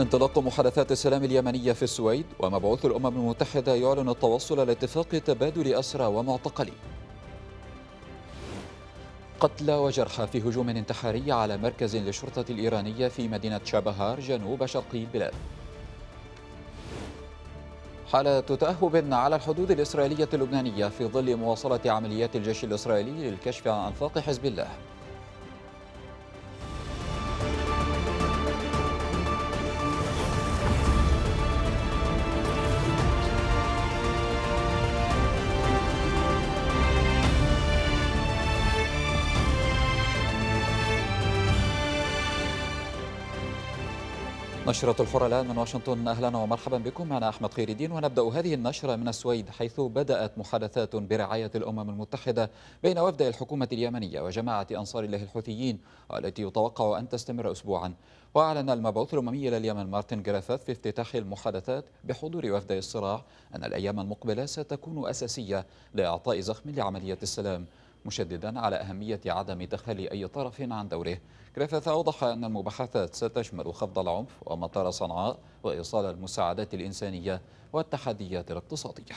انطلاق محادثات السلام اليمنية في السويد ومبعوث الأمم المتحدة يعلن التوصل لاتفاق تبادل أسرى ومعتقلين قتلى وجرحى في هجوم انتحاري على مركز للشرطة الإيرانية في مدينة شابهار جنوب شرقي البلاد حالة تأهب على الحدود الإسرائيلية اللبنانية في ظل مواصلة عمليات الجيش الإسرائيلي للكشف عن أنفاق حزب الله نشرة الحرة الآن من واشنطن أهلا ومرحبا بكم أنا أحمد خير الدين ونبدأ هذه النشرة من السويد حيث بدأت محادثات برعاية الأمم المتحدة بين وفد الحكومة اليمنية وجماعة أنصار الله الحوثيين التي يتوقع أن تستمر أسبوعا وأعلن المبعوث الأممي إلى اليمن مارتن جرافاث في افتتاح المحادثات بحضور وفد الصراع أن الأيام المقبلة ستكون أساسية لإعطاء زخم لعملية السلام مشددا على أهمية عدم تخلي أي طرف عن دوره جريفيث أوضح أن المباحثات ستشمل خفض العنف ومطار صنعاء وإيصال المساعدات الإنسانية والتحديات الاقتصادية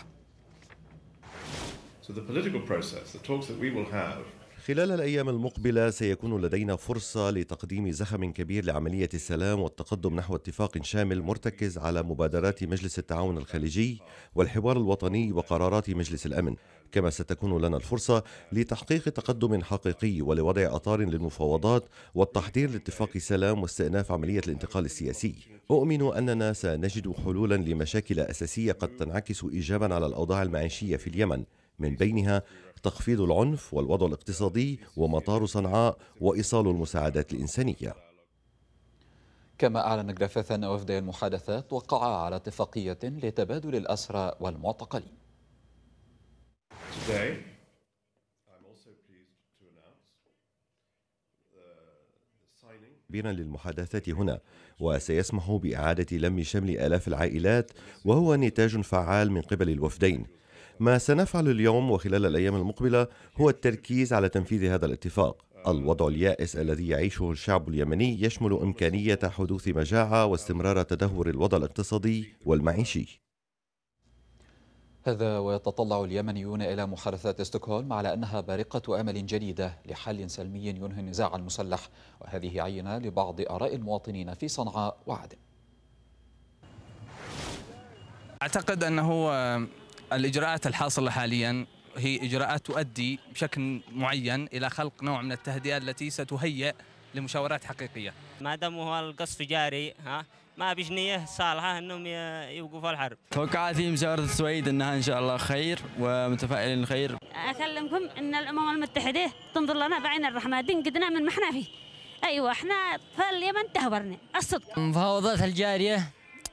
So the political process, the talks that we will have خلال الأيام المقبلة سيكون لدينا فرصة لتقديم زخم كبير لعملية السلام والتقدم نحو اتفاق شامل مرتكز على مبادرات مجلس التعاون الخليجي والحوار الوطني وقرارات مجلس الأمن، كما ستكون لنا الفرصة لتحقيق تقدم حقيقي ولوضع أطار للمفاوضات والتحضير لاتفاق سلام واستئناف عملية الانتقال السياسي. أؤمن أننا سنجد حلولا لمشاكل أساسية قد تنعكس إيجابا على الأوضاع المعيشية في اليمن، من بينها تخفيض العنف والوضع الاقتصادي ومطار صنعاء وإيصال المساعدات الإنسانية كما أعلن أن وفد المحادثات وقعا على اتفاقية لتبادل الأسرى والمعتقلين uh, بنا للمحادثات هنا وسيسمح بإعادة لم شمل آلاف العائلات وهو نتاج فعال من قبل الوفدين ما سنفعل اليوم وخلال الأيام المقبلة هو التركيز على تنفيذ هذا الاتفاق الوضع اليائس الذي يعيشه الشعب اليمني يشمل إمكانية حدوث مجاعة واستمرار تدهور الوضع الاقتصادي والمعيشي هذا ويتطلع اليمنيون إلى محادثات استوكهولم على أنها بارقة أمل جديدة لحل سلمي ينهي النزاع المسلح وهذه عينة لبعض آراء المواطنين في صنعاء وعدن أعتقد أنه الإجراءات الحاصلة حاليا هي إجراءات تؤدي بشكل معين إلى خلق نوع من التهدئة التي ستهيئ لمشاورات حقيقية ما دام هو القصف جاري ها ما نيه صالحة أنهم يوقفوا الحرب توقعاتي مشاورة السويد أنها إن شاء الله خير ومتفائلين خير أكلمكم أن الأمم المتحدة تنظر لنا بعين الرحمة قدنا من ما احنا فيه أيوة احنا فاليمن تهورنا الصدق المفاوضات الجارية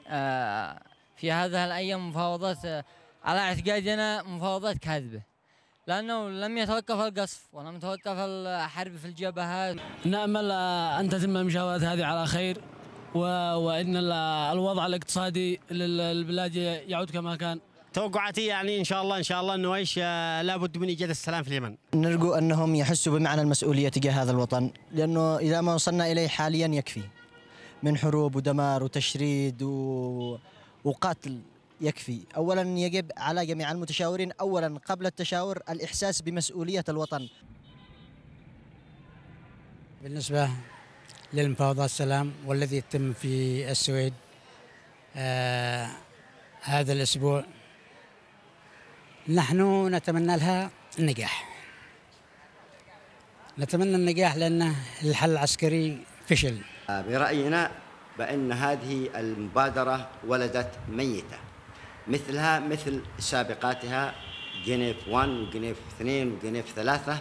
آه، في هذه الأيام مفاوضات آه، على انا مفاوضات كاذبه لانه لم يتوقف القصف ولم يتوقف الحرب في الجبهات نامل ان تتم المشاورات هذه على خير و... وان الوضع الاقتصادي للبلاد يعود كما كان توقعاتي يعني ان شاء الله ان شاء الله انه ايش آه، لابد من ايجاد السلام في اليمن. نرجو انهم يحسوا بمعنى المسؤوليه تجاه هذا الوطن لانه اذا ما وصلنا اليه حاليا يكفي من حروب ودمار وتشريد و... وقتل يكفي أولا يجب على جميع المتشاورين أولا قبل التشاور الإحساس بمسؤولية الوطن بالنسبة للمفاوضات السلام والذي يتم في السويد آه هذا الأسبوع نحن نتمنى لها النجاح نتمنى النجاح لأن الحل العسكري فشل آه، برأينا بأن هذه المبادرة ولدت ميتة مثلها مثل سابقاتها جنيف 1 وجنيف 2 وجنيف 3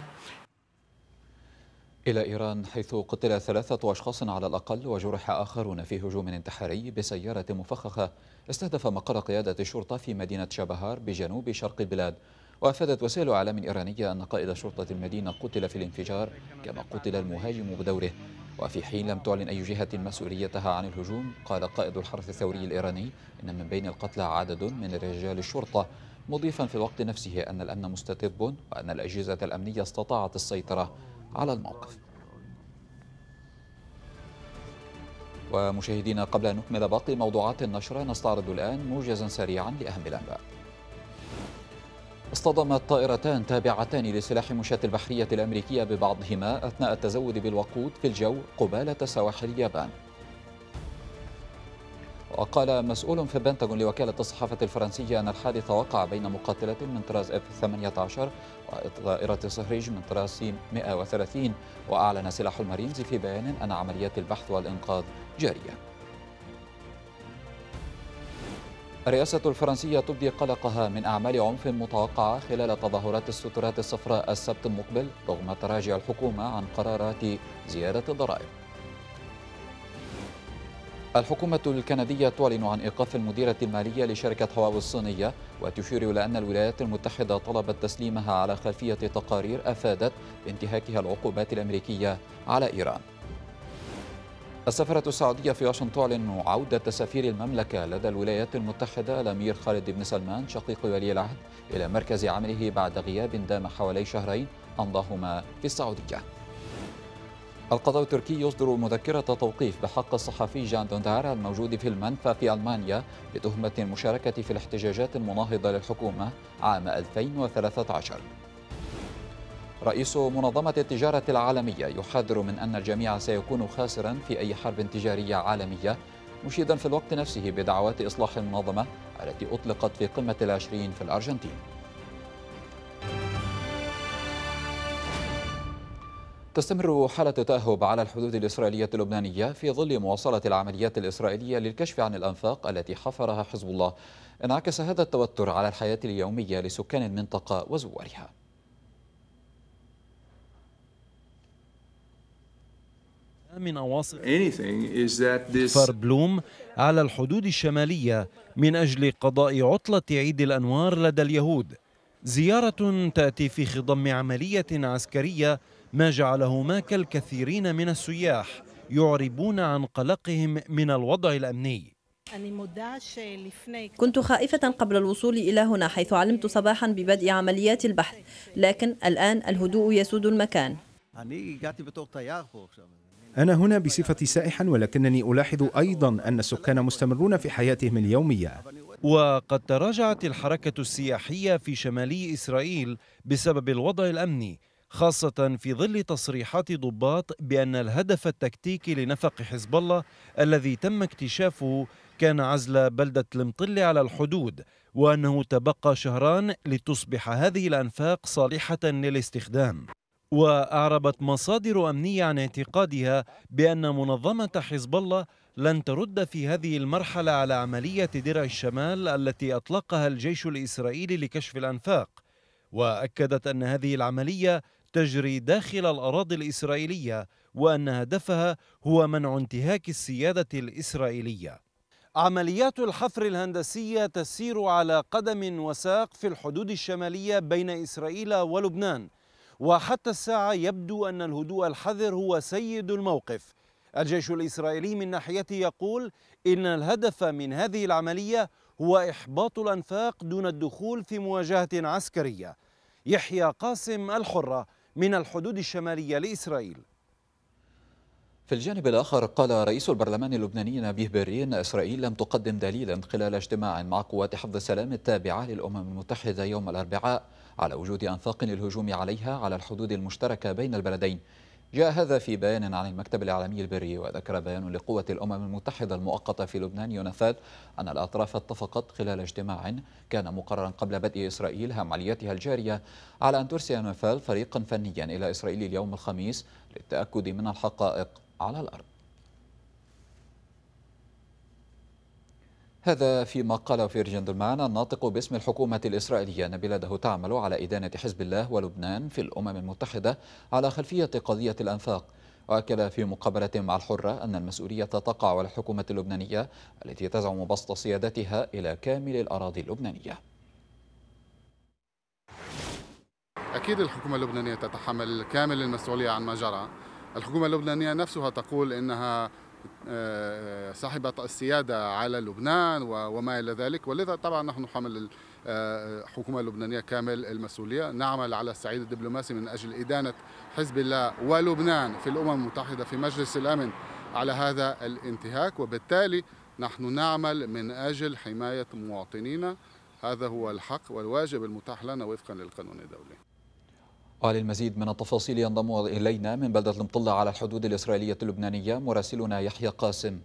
إلى إيران حيث قتل ثلاثة أشخاص على الأقل وجرح آخرون في هجوم انتحاري بسيارة مفخخة استهدف مقر قيادة الشرطة في مدينة شبهار بجنوب شرق البلاد وأفادت وسائل أعلام إيرانية أن قائد شرطة المدينة قتل في الانفجار كما قتل المهاجم بدوره وفي حين لم تعلن أي جهة مسؤوليتها عن الهجوم قال قائد الحرس الثوري الإيراني إن من بين القتلى عدد من رجال الشرطة مضيفا في الوقت نفسه أن الأمن مستتب وأن الأجهزة الأمنية استطاعت السيطرة على الموقف ومشاهدينا قبل أن نكمل باقي موضوعات النشرة نستعرض الآن موجزا سريعا لأهم الأنباء اصطدمت طائرتان تابعتان لسلاح مشاة البحرية الأمريكية ببعضهما أثناء التزود بالوقود في الجو قبالة سواحل اليابان وقال مسؤول في البنتاغون لوكالة الصحافة الفرنسية أن الحادث وقع بين مقاتلة من طراز F-18 وطائرة صهريج من طراز C-130 وأعلن سلاح المارينز في بيان أن عمليات البحث والإنقاذ جارية الرئاسة الفرنسية تبدي قلقها من أعمال عنف متوقعة خلال تظاهرات السترات الصفراء السبت المقبل رغم تراجع الحكومة عن قرارات زيادة الضرائب الحكومة الكندية تعلن عن إيقاف المديرة المالية لشركة هواوي الصينية وتشير إلى أن الولايات المتحدة طلبت تسليمها على خلفية تقارير أفادت بانتهاكها العقوبات الأمريكية على إيران السفارة السعودية في واشنطن تعلن عودة سفير المملكة لدى الولايات المتحدة الأمير خالد بن سلمان شقيق ولي العهد إلى مركز عمله بعد غياب دام حوالي شهرين أمضاهما في السعودية القضاء التركي يصدر مذكرة توقيف بحق الصحفي جان دوندارا الموجود في المنفى في ألمانيا بتهمة المشاركة في الاحتجاجات المناهضة للحكومة عام 2013 رئيس منظمة التجارة العالمية يحذر من أن الجميع سيكون خاسرا في أي حرب تجارية عالمية مشيدا في الوقت نفسه بدعوات إصلاح المنظمة التي أطلقت في قمة العشرين في الأرجنتين تستمر حالة تأهب على الحدود الإسرائيلية اللبنانية في ظل مواصلة العمليات الإسرائيلية للكشف عن الأنفاق التي حفرها حزب الله انعكس هذا التوتر على الحياة اليومية لسكان المنطقة وزوارها من أواصر بلوم على الحدود الشمالية من أجل قضاء عطلة عيد الأنوار لدى اليهود زيارة تأتي في خضم عملية عسكرية ما جعلهما كالكثيرين من السياح يعربون عن قلقهم من الوضع الأمني كنت خائفة قبل الوصول إلى هنا حيث علمت صباحا ببدء عمليات البحث لكن الآن الهدوء يسود المكان أنا هنا بصفتي سائح ولكنني ألاحظ أيضا أن السكان مستمرون في حياتهم اليومية وقد تراجعت الحركة السياحية في شمالي إسرائيل بسبب الوضع الأمني خاصة في ظل تصريحات ضباط بأن الهدف التكتيكي لنفق حزب الله الذي تم اكتشافه كان عزل بلدة المطل على الحدود وأنه تبقى شهران لتصبح هذه الأنفاق صالحة للاستخدام وأعربت مصادر أمنية عن اعتقادها بأن منظمة حزب الله لن ترد في هذه المرحلة على عملية درع الشمال التي أطلقها الجيش الإسرائيلي لكشف الأنفاق وأكدت أن هذه العملية تجري داخل الأراضي الإسرائيلية وأن هدفها هو منع انتهاك السيادة الإسرائيلية عمليات الحفر الهندسية تسير على قدم وساق في الحدود الشمالية بين إسرائيل ولبنان وحتى الساعة يبدو أن الهدوء الحذر هو سيد الموقف الجيش الإسرائيلي من ناحيته يقول إن الهدف من هذه العملية هو إحباط الأنفاق دون الدخول في مواجهة عسكرية يحيى قاسم الحرة من الحدود الشمالية لإسرائيل في الجانب الآخر قال رئيس البرلمان اللبناني نبيه بري أن إسرائيل لم تقدم دليلا خلال اجتماع مع قوات حفظ السلام التابعة للأمم المتحدة يوم الأربعاء على وجود أنفاق للهجوم عليها على الحدود المشتركة بين البلدين جاء هذا في بيان عن المكتب الإعلامي البري وذكر بيان لقوة الأمم المتحدة المؤقتة في لبنان يونفاد أن الأطراف اتفقت خلال اجتماع كان مقررا قبل بدء إسرائيل عملياتها الجارية على أن ترسل يونفاد فريقا فنيا إلى إسرائيل اليوم الخميس للتأكد من الحقائق على الأرض هذا فيما قال فيرجن درمان الناطق باسم الحكومة الإسرائيلية أن بلاده تعمل على إدانة حزب الله ولبنان في الأمم المتحدة على خلفية قضية الأنفاق وأكد في مقابلة مع الحرة أن المسؤولية تقع على الحكومة اللبنانية التي تزعم بسط سيادتها إلى كامل الأراضي اللبنانية أكيد الحكومة اللبنانية تتحمل كامل المسؤولية عن ما جرى الحكومة اللبنانية نفسها تقول أنها آه، صاحبة السيادة على لبنان وما إلى ذلك ولذا طبعا نحن نحمل الحكومة آه، اللبنانية كامل المسؤولية نعمل على الصعيد الدبلوماسي من أجل إدانة حزب الله ولبنان في الأمم المتحدة في مجلس الأمن على هذا الانتهاك وبالتالي نحن نعمل من أجل حماية مواطنينا هذا هو الحق والواجب المتاح لنا وفقا للقانون الدولي وللمزيد من التفاصيل ينضم إلينا من بلدة المطلة على الحدود الإسرائيلية اللبنانية مراسلنا يحيى قاسم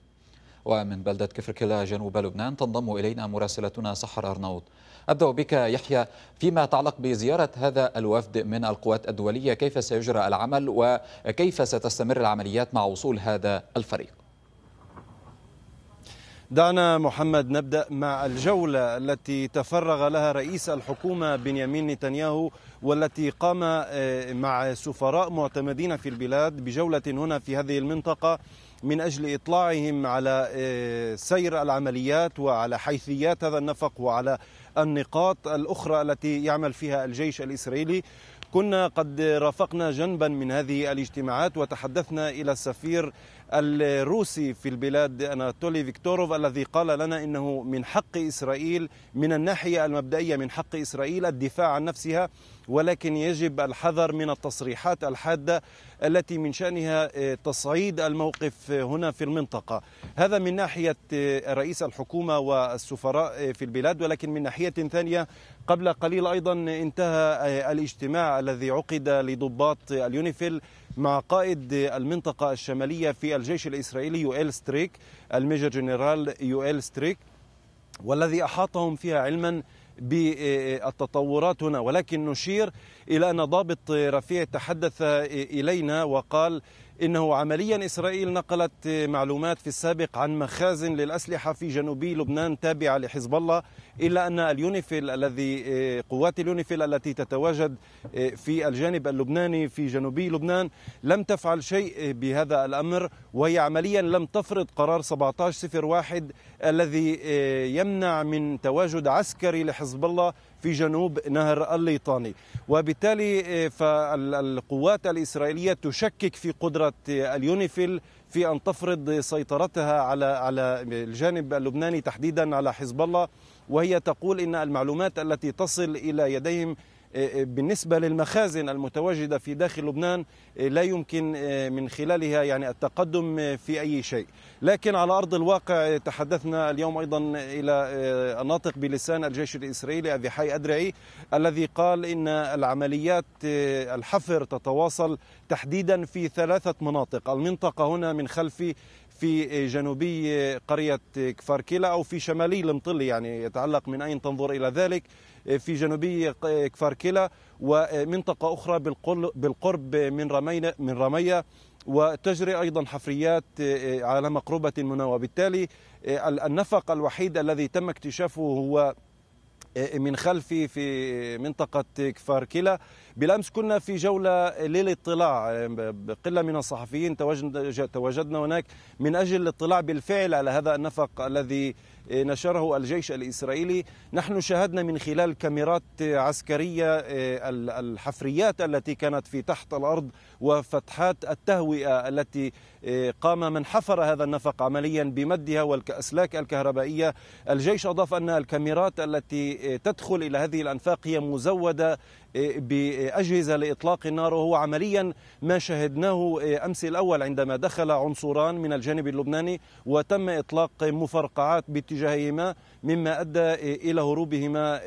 ومن بلدة كفركلا جنوب لبنان تنضم إلينا مراسلتنا سحر أرنوط أبدأ بك يحيى فيما يتعلق بزيارة هذا الوفد من القوات الدولية كيف سيجرى العمل وكيف ستستمر العمليات مع وصول هذا الفريق دعنا محمد نبدأ مع الجولة التي تفرغ لها رئيس الحكومة بنيامين نتنياهو والتي قام آه، مع سفراء معتمدين في البلاد بجولة هنا في هذه المنطقة من أجل إطلاعهم على آه، سير العمليات وعلى حيثيات هذا النفق وعلى النقاط الأخرى التي يعمل فيها الجيش الإسرائيلي كنا قد رافقنا جنبا من هذه الاجتماعات وتحدثنا إلى السفير الروسي في البلاد أناتولي فيكتوروف الذي قال لنا إنه من حق إسرائيل من الناحية المبدئية من حق إسرائيل الدفاع عن نفسها ولكن يجب الحذر من التصريحات الحاده التي من شانها آه، تصعيد الموقف آه، هنا في المنطقه هذا من ناحيه آه، رئيس الحكومه والسفراء في البلاد ولكن من ناحيه ثانيه قبل قليل ايضا انتهى الاجتماع الذي عقد لضباط اليونيفيل مع قائد المنطقة الشمالية في الجيش الإسرائيلي يوئيل ستريك الميجر جنرال يوئيل ستريك والذي أحاطهم فيها علما بالتطورات هنا ولكن نشير إلى أن ضابط رفيع تحدث إلينا وقال انه عمليا اسرائيل نقلت معلومات في السابق عن مخازن للاسلحه في جنوبي لبنان تابعه لحزب الله الا ان اليونيفيل الذي آه، قوات اليونيفيل التي تتواجد آه، في الجانب اللبناني في جنوبي لبنان لم تفعل شيء آه، بهذا الامر وهي عمليا لم تفرض قرار 1701 الذي يمنع من تواجد عسكري لحزب الله في جنوب نهر الليطاني وبالتالي آه، فالقوات الإسرائيلية تشكك في قدرة آه، اليونيفيل في أن تفرض سيطرتها على على الجانب اللبناني تحديدا على حزب الله وهي تقول إن المعلومات التي تصل إلى يديهم آه، آه، بالنسبة للمخازن المتواجدة في داخل لبنان آه، لا يمكن من خلالها يعني التقدم في أي شيء لكن على أرض الواقع تحدثنا اليوم أيضا إلى ناطق بلسان الجيش الإسرائيلي حي أدرعي الذي قال إن العمليات الحفر تتواصل تحديدا في ثلاثة مناطق المنطقة هنا من خلف في جنوبي قرية كفاركيلا أو في شمالي المطلي يعني يتعلق من أين تنظر إلى ذلك في جنوبي كفاركيلا ومنطقة أخرى بالقرب من رمينة من رمية وتجري أيضا حفريات على مقربة منها وبالتالي النفق الوحيد الذي تم اكتشافه هو من خلفي في منطقة كفاركيلا بالامس كنا في جوله للاطلاع قله من الصحفيين تواجدنا هناك من اجل الاطلاع بالفعل على هذا النفق الذي آه، نشره الجيش الاسرائيلي نحن شاهدنا من خلال كاميرات عسكريه آه، الحفريات التي كانت في تحت الارض وفتحات التهوئه التي آه، قام من حفر هذا النفق عمليا بمدها والاسلاك الكهربائيه الجيش اضاف ان الكاميرات التي تدخل الى هذه الانفاق هي مزوده إيه، بأجهزة لإطلاق النار وهو عمليا ما شهدناه إيه، أمس الأول عندما دخل عنصران من الجانب اللبناني وتم إطلاق مفرقعات باتجاههما مما أدى إيه، إلى هروبهما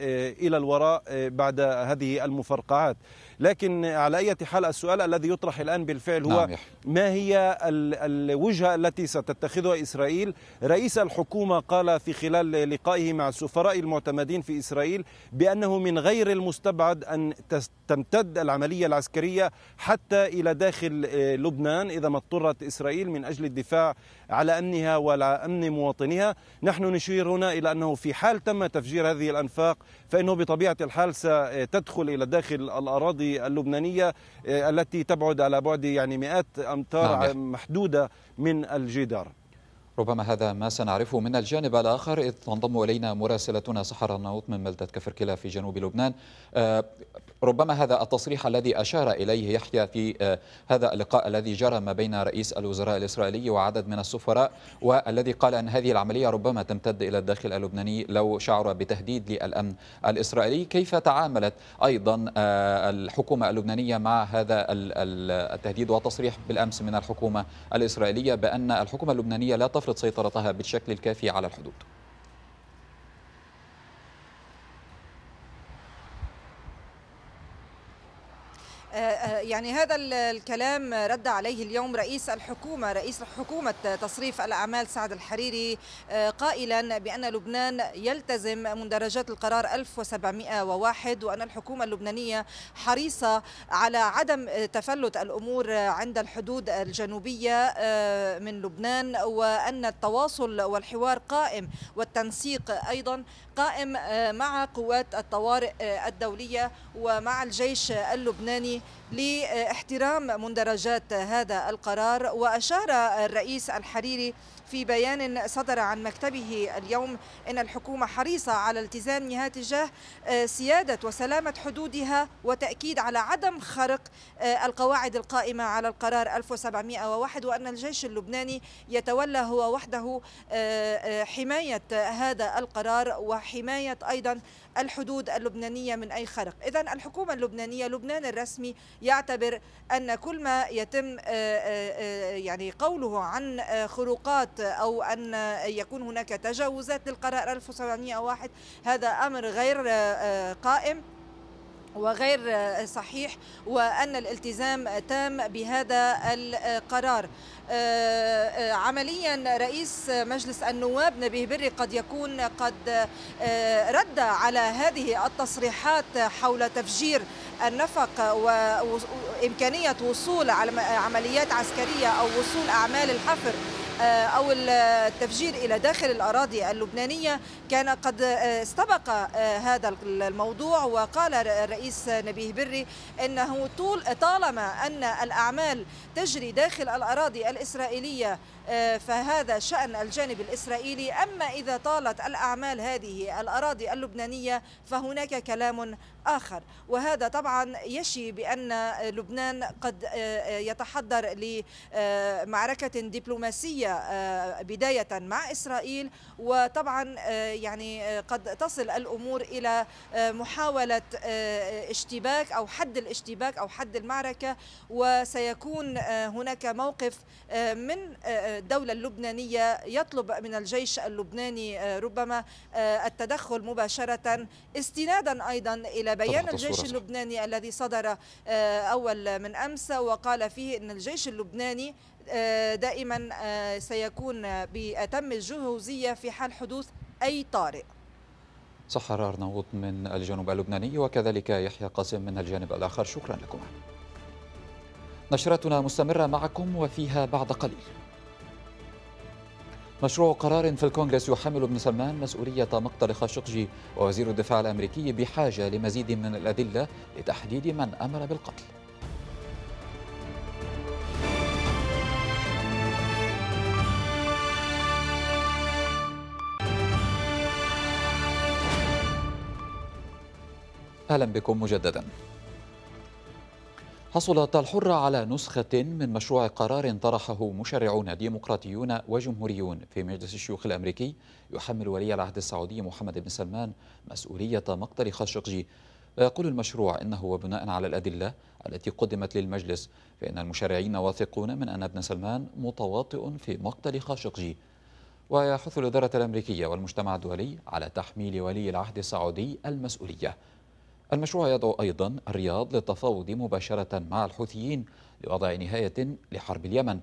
إلى الوراء بعد هذه المفرقعات لكن على أي حال السؤال الذي يطرح الآن بالفعل هو نعم، ما هي الوجهة التي ستتخذها إسرائيل رئيس الحكومة قال في خلال لقائه مع السفراء المعتمدين في إسرائيل بأنه من غير المستبعد أن تمتد العملية العسكرية حتى إلى داخل آه، لبنان إذا ما اضطرت إسرائيل من أجل الدفاع على أمنها وعلى أمن مواطنيها نحن نشير هنا إلى أنه في حال تم تفجير هذه الأنفاق فإنه بطبيعة الحال ستدخل إلى داخل الأراضي اللبنانية آه، التي تبعد على بعد يعني مئات أمتار نعم. محدودة من الجدار ربما هذا ما سنعرفه من الجانب الآخر إذ تنضم إلينا مراسلتنا سحر الناوط من بلدة كفر كلا في جنوب لبنان آه، ربما هذا التصريح الذي أشار إليه يحيى في آه، هذا اللقاء الذي جرى ما بين رئيس الوزراء الإسرائيلي وعدد من السفراء والذي قال أن هذه العملية ربما تمتد إلى الداخل اللبناني لو شعر بتهديد للأمن الإسرائيلي كيف تعاملت أيضا آه، الحكومة اللبنانية مع هذا التهديد وتصريح بالأمس من الحكومة الإسرائيلية بأن الحكومة اللبنانية لا تفرض سيطرتها بالشكل الكافي على الحدود يعني هذا الكلام رد عليه اليوم رئيس الحكومة رئيس حكومة تصريف الأعمال سعد الحريري آه، قائلا بأن لبنان يلتزم مندرجات القرار 1701 وأن الحكومة اللبنانية حريصة على عدم تفلت الأمور عند الحدود الجنوبية آه، من لبنان وأن التواصل والحوار قائم والتنسيق أيضا قائم آه، مع قوات الطوارئ الدولية ومع الجيش اللبناني لي باحترام مندرجات هذا القرار وأشار الرئيس الحريري في بيان صدر عن مكتبه اليوم أن الحكومة حريصة على التزامها تجاه آه، سيادة وسلامة حدودها وتأكيد على عدم خرق آه، القواعد القائمة على القرار 1701 وأن الجيش اللبناني يتولى هو وحده آه، حماية هذا القرار وحماية أيضا الحدود اللبنانية من أي خرق إذا الحكومة اللبنانية لبنان الرسمي يعتبر أن كل ما يتم يعني قوله عن خروقات أو أن يكون هناك تجاوزات للقرار 1701 هذا أمر غير آه، قائم وغير آه، صحيح وأن الالتزام تام بهذا القرار آه، عمليا رئيس مجلس النواب نبيه بري قد يكون قد رد على هذه التصريحات حول تفجير النفق وإمكانية وصول عمليات عسكرية أو وصول أعمال الحفر آه، أو التفجير إلى داخل الأراضي اللبنانية كان قد آه، استبق آه، هذا الموضوع وقال الرئيس نبيه بري أنه طول طالما أن الأعمال تجري داخل الأراضي الإسرائيلية فهذا شأن الجانب الإسرائيلي أما إذا طالت الأعمال هذه الأراضي اللبنانية فهناك كلام آخر وهذا طبعا يشي بأن لبنان قد آه، آه، يتحضر لمعركة دبلوماسية آه، بداية مع إسرائيل وطبعا يعني قد تصل الأمور إلى محاولة اشتباك أو حد الاشتباك أو حد المعركة وسيكون هناك موقف من الدولة اللبنانية يطلب من الجيش اللبناني ربما التدخل مباشرة استنادا أيضا إلى بيان الجيش اللبناني الذي صدر آه، أول من أمس وقال فيه أن الجيش اللبناني آه، دائما آه، سيكون بأتم الجهوزية في حال حدوث أي طارئ سحر أرناوط من الجنوب اللبناني وكذلك يحيى قاسم من الجانب الآخر شكرا لكم نشرتنا مستمرة معكم وفيها بعد قليل مشروع قرار في الكونغرس يحمل ابن سلمان مسؤولية مقتل خاشقجي ووزير الدفاع الأمريكي بحاجة لمزيد من الأدلة لتحديد من أمر بالقتل أهلا بكم مجدداً حصلت الحرة على نسخة من مشروع قرار طرحه مشرعون ديمقراطيون وجمهوريون في مجلس الشيوخ الأمريكي يحمل ولي العهد السعودي محمد بن سلمان مسؤولية مقتل خاشقجي ويقول المشروع إنه وبناء على الأدلة التي قدمت للمجلس فإن المشرعين واثقون من أن ابن سلمان متواطئ في مقتل خاشقجي ويحث الإدارة الأمريكية والمجتمع الدولي على تحميل ولي العهد السعودي المسؤولية المشروع يدعو أيضا الرياض للتفاوض مباشرة مع الحوثيين لوضع نهاية لحرب اليمن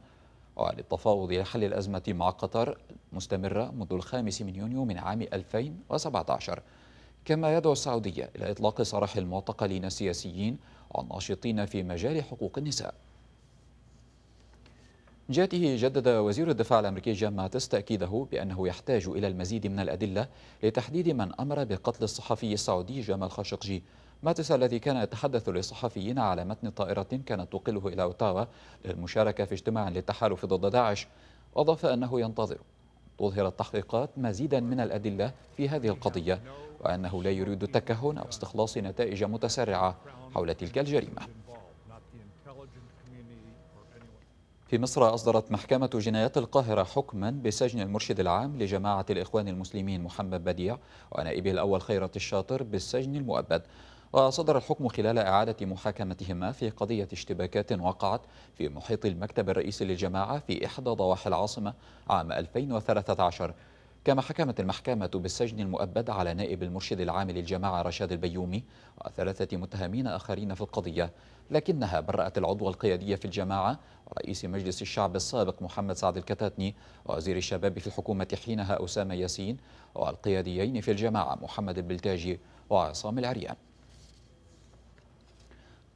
وللتفاوض لحل الأزمة مع قطر مستمرة منذ الخامس من يونيو من عام 2017 كما يدعو السعودية إلى إطلاق سراح المعتقلين السياسيين والناشطين في مجال حقوق النساء جهته جدد وزير الدفاع الأمريكي جان ماتس تأكيده بأنه يحتاج إلى المزيد من الأدلة لتحديد من أمر بقتل الصحفي السعودي جمال خاشقجي ماتس الذي كان يتحدث للصحفيين على متن طائرة كانت تقله إلى أوتاوا للمشاركة في اجتماع للتحالف ضد داعش أضاف أنه ينتظر تظهر التحقيقات مزيدا من الأدلة في هذه القضية وأنه لا يريد التكهن أو استخلاص نتائج متسرعة حول تلك الجريمة في مصر أصدرت محكمة جنايات القاهرة حكما بسجن المرشد العام لجماعة الإخوان المسلمين محمد بديع ونائبه الأول خيرة الشاطر بالسجن المؤبد وصدر الحكم خلال إعادة محاكمتهما في قضية اشتباكات وقعت في محيط المكتب الرئيسي للجماعة في إحدى ضواحي العاصمة عام 2013 كما حكمت المحكمة بالسجن المؤبد على نائب المرشد العام للجماعة رشاد البيومي وثلاثة متهمين آخرين في القضية لكنها برأت العضو القيادي في الجماعة رئيس مجلس الشعب السابق محمد سعد الكتاتني وزير الشباب في الحكومة حينها أسامة ياسين والقياديين في الجماعة محمد البلتاجي وعصام العريان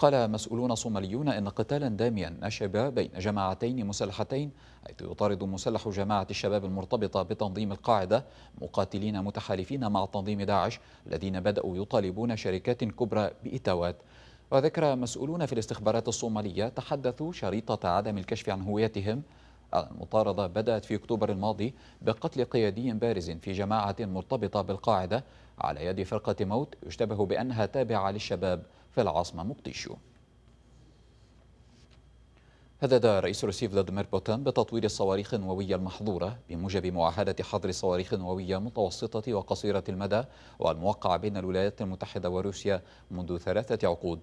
قال مسؤولون صوماليون إن قتالا داميا نشب بين جماعتين مسلحتين حيث يطارد مسلح جماعة الشباب المرتبطة بتنظيم القاعدة مقاتلين متحالفين مع تنظيم داعش الذين بدأوا يطالبون شركات كبرى بإتاوات وذكر مسؤولون في الاستخبارات الصومالية تحدثوا شريطة عدم الكشف عن هويتهم المطاردة بدأت في أكتوبر الماضي بقتل قيادي بارز في جماعة مرتبطة بالقاعدة على يد فرقة موت يشتبه بأنها تابعة للشباب في العاصمة مقديشو هدد رئيس روسيا فلاديمير بوتين بتطوير الصواريخ النووية المحظورة بموجب معاهدة حظر صواريخ نووية متوسطة وقصيرة المدى والموقعة بين الولايات المتحدة وروسيا منذ ثلاثة عقود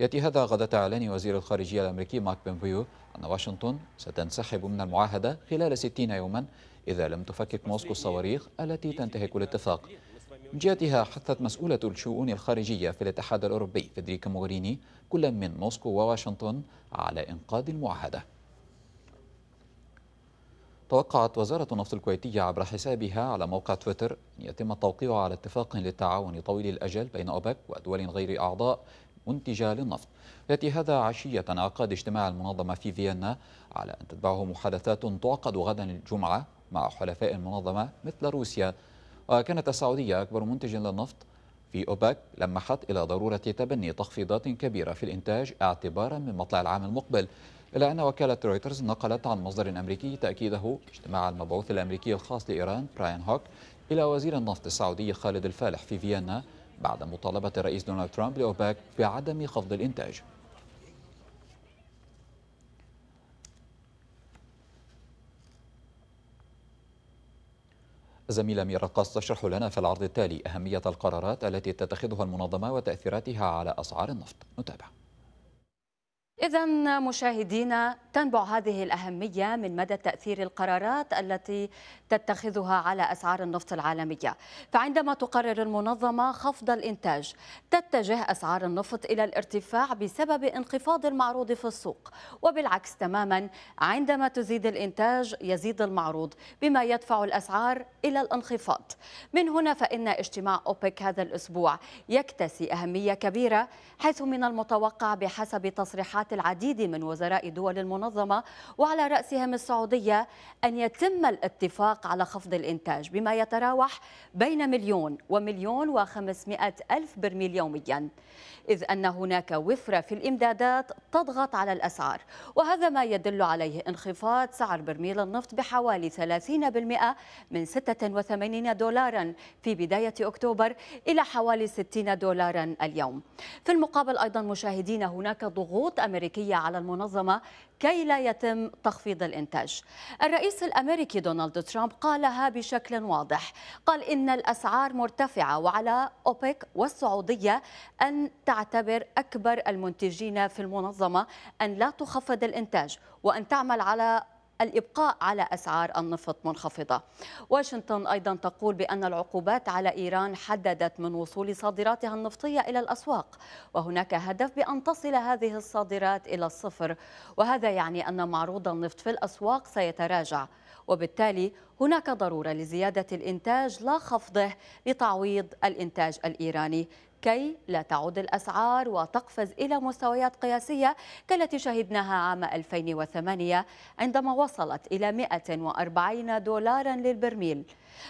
يأتي هذا غدا إعلان وزير الخارجية الأمريكي مارك بومبيو أن واشنطن ستنسحب من المعاهدة خلال 60 يوما إذا لم تفكك موسكو الصواريخ التي تنتهك الاتفاق من جهتها حثت مسؤولة الشؤون الخارجية في الاتحاد الأوروبي فيدريكا موغريني كل من موسكو وواشنطن على إنقاذ المعاهدة توقعت وزارة النفط الكويتية عبر حسابها على موقع تويتر أن يتم التوقيع على اتفاق للتعاون طويل الأجل بين أوبك ودول غير أعضاء منتجة للنفط يأتي هذا عشية عقد اجتماع المنظمة في فيينا على أن تتبعه محادثات تعقد غدا الجمعة مع حلفاء المنظمة مثل روسيا وكانت السعودية أكبر منتج للنفط في أوبك لمحت إلى ضرورة تبني تخفيضات كبيرة في الإنتاج اعتبارا من مطلع العام المقبل إلا أن وكالة رويترز نقلت عن مصدر أمريكي تأكيده اجتماع المبعوث الأمريكي الخاص لإيران براين هوك إلى وزير النفط السعودي خالد الفالح في فيينا بعد مطالبة الرئيس دونالد ترامب لأوباك بعدم خفض الإنتاج الزميلة ميرا تشرح لنا في العرض التالي أهمية القرارات التي تتخذها المنظمة وتأثيراتها على أسعار النفط نتابع إذا مشاهدينا تنبع هذه الأهمية من مدى تأثير القرارات التي تتخذها على أسعار النفط العالمية فعندما تقرر المنظمة خفض الإنتاج تتجه أسعار النفط إلى الارتفاع بسبب انخفاض المعروض في السوق وبالعكس تماما عندما تزيد الإنتاج يزيد المعروض بما يدفع الأسعار إلى الانخفاض من هنا فإن اجتماع أوبك هذا الأسبوع يكتسي أهمية كبيرة حيث من المتوقع بحسب تصريحات العديد من وزراء دول المنظمة وعلى رأسهم السعودية أن يتم الاتفاق على خفض الإنتاج بما يتراوح بين مليون ومليون وخمسمائة ألف برميل يوميا إذ أن هناك وفرة في الإمدادات تضغط على الأسعار وهذا ما يدل عليه انخفاض سعر برميل النفط بحوالي 30% من 86 دولارا في بداية أكتوبر إلى حوالي 60 دولارا اليوم في المقابل أيضا مشاهدين هناك ضغوط الأمريكية على المنظمة كي لا يتم تخفيض الإنتاج الرئيس الأمريكي دونالد ترامب قالها بشكل واضح قال إن الأسعار مرتفعة وعلى أوبك والسعودية أن تعتبر أكبر المنتجين في المنظمة أن لا تخفض الإنتاج وأن تعمل على الإبقاء على أسعار النفط منخفضة واشنطن أيضا تقول بأن العقوبات على إيران حددت من وصول صادراتها النفطية إلى الأسواق وهناك هدف بأن تصل هذه الصادرات إلى الصفر وهذا يعني أن معروض النفط في الأسواق سيتراجع وبالتالي هناك ضرورة لزيادة الإنتاج لا خفضه لتعويض الإنتاج الإيراني كي لا تعود الأسعار وتقفز إلى مستويات قياسية كالتي شهدناها عام 2008 عندما وصلت إلى 140 دولارا للبرميل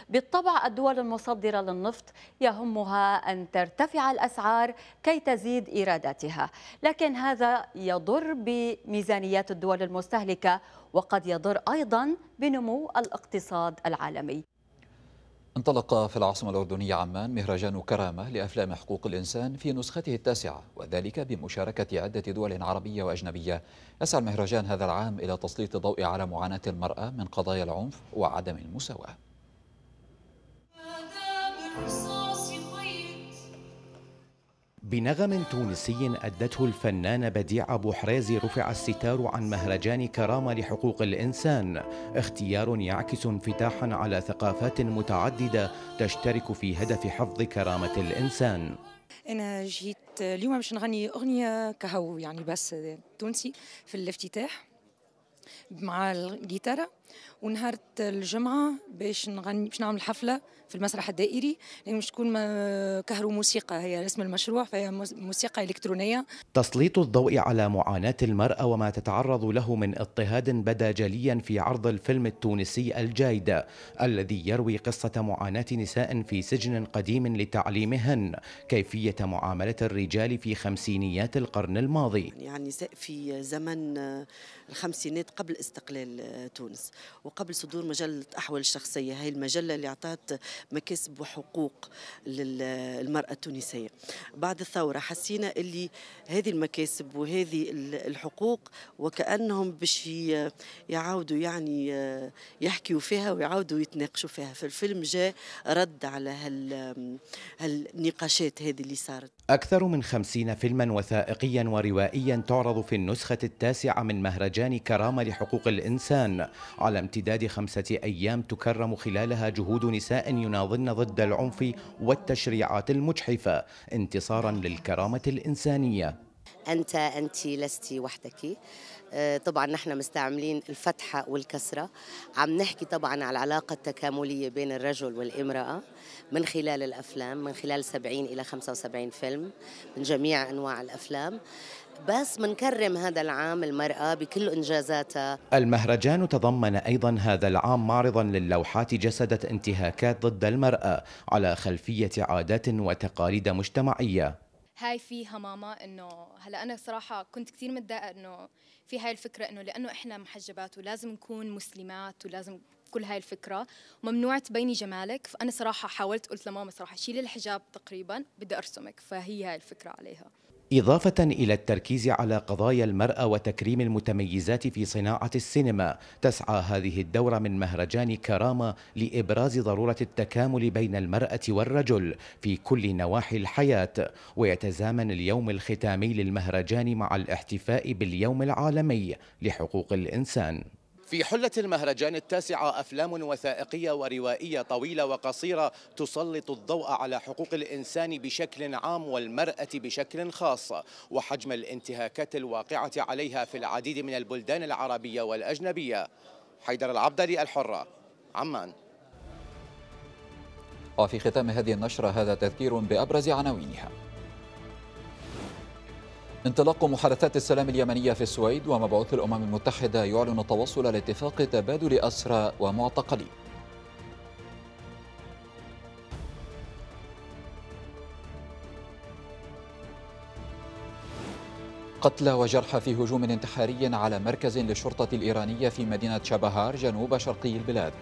بالطبع الدول المصدرة للنفط يهمها أن ترتفع الأسعار كي تزيد إيراداتها لكن هذا يضر بميزانيات الدول المستهلكة وقد يضر أيضا بنمو الاقتصاد العالمي انطلق في العاصمة الأردنية عمان مهرجان كرامة لأفلام حقوق الإنسان في نسخته التاسعة وذلك بمشاركة عدة دول عربية وأجنبية يسعى المهرجان هذا العام إلى تسليط الضوء على معاناة المرأة من قضايا العنف وعدم المساواة بنغم تونسي أدته الفنانة بديع أبو رفع الستار عن مهرجان كرامة لحقوق الإنسان اختيار يعكس انفتاحا على ثقافات متعددة تشترك في هدف حفظ كرامة الإنسان أنا جيت اليوم باش نغني أغنية كهو يعني بس تونسي في الافتتاح مع الجيتارة ونهار الجمعة باش نغني باش نعمل حفلة في المسرح الدائري لأنه مش تكون كهرو موسيقى هي اسم المشروع فهي موسيقى إلكترونية تسليط الضوء على معاناة المرأة وما تتعرض له من اضطهاد بدا جليا في عرض الفيلم التونسي الجايدة الذي يروي قصة معاناة نساء في سجن قديم لتعليمهن كيفية معاملة الرجال في خمسينيات القرن الماضي يعني نساء في زمن الخمسينات قبل استقلال تونس وقبل صدور مجلة أحوال الشخصية هي المجلة اللي أعطت مكاسب وحقوق للمرأة التونسية بعد الثورة حسينا اللي هذه المكاسب وهذه الحقوق وكأنهم باش يعاودوا يعني آه، يحكيوا فيها ويعاودوا يتناقشوا فيها فالفيلم جاء رد على هال هالنقاشات هذه اللي صارت أكثر من خمسين فيلما وثائقيا وروائيا تعرض في النسخة التاسعة من مهرجان كرامة لحقوق الإنسان على امتداد خمسة أيام تكرم خلالها جهود نساء يناضلن ضد العنف والتشريعات المجحفة انتصارا للكرامة الإنسانية أنت أنت لست وحدك آه، طبعا نحن مستعملين الفتحة والكسرة عم نحكي طبعا على العلاقة التكاملية بين الرجل والامرأة من خلال الأفلام من خلال 70 إلى 75 فيلم من جميع أنواع الأفلام بس منكرم هذا العام المرأة بكل إنجازاتها المهرجان تضمن أيضا هذا العام معرضا للوحات جسدت انتهاكات ضد المرأة على خلفية عادات وتقاليد مجتمعية هاي فيها ماما انه هلا انا صراحه كنت كثير متضايقه انه في هاي الفكره انه لانه احنا محجبات ولازم نكون مسلمات ولازم كل هاي الفكره ممنوع تبيني جمالك فانا صراحه حاولت قلت لماما صراحه شيل الحجاب تقريبا بدي ارسمك فهي هاي الفكره عليها إضافة إلى التركيز على قضايا المرأة وتكريم المتميزات في صناعة السينما تسعى هذه الدورة من مهرجان كرامة لإبراز ضرورة التكامل بين المرأة والرجل في كل نواحي الحياة ويتزامن اليوم الختامي للمهرجان مع الاحتفاء باليوم العالمي لحقوق الإنسان في حلة المهرجان التاسعة أفلام وثائقية وروائية طويلة وقصيرة تسلط الضوء على حقوق الإنسان بشكل عام والمرأة بشكل خاص وحجم الانتهاكات الواقعة عليها في العديد من البلدان العربية والأجنبية حيدر العبدلي الحرة عمان وفي ختام هذه النشرة هذا تذكير بأبرز عناوينها انطلاق محادثات السلام اليمنية في السويد ومبعوث الأمم المتحدة يعلن التوصل لاتفاق تبادل أسرى ومعتقلين قتلى وجرحى في هجوم انتحاري على مركز للشرطة الإيرانية في مدينة شبهار جنوب شرقي البلاد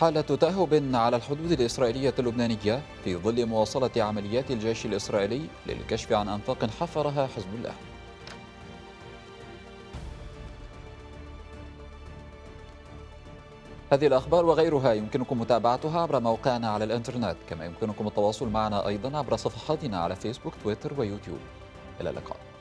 حالة تأهب على الحدود الإسرائيلية اللبنانية في ظل مواصلة عمليات الجيش الإسرائيلي للكشف عن أنفاق حفرها حزب الله هذه الأخبار وغيرها يمكنكم متابعتها عبر موقعنا على الإنترنت كما يمكنكم التواصل معنا أيضا عبر صفحاتنا على فيسبوك تويتر ويوتيوب إلى اللقاء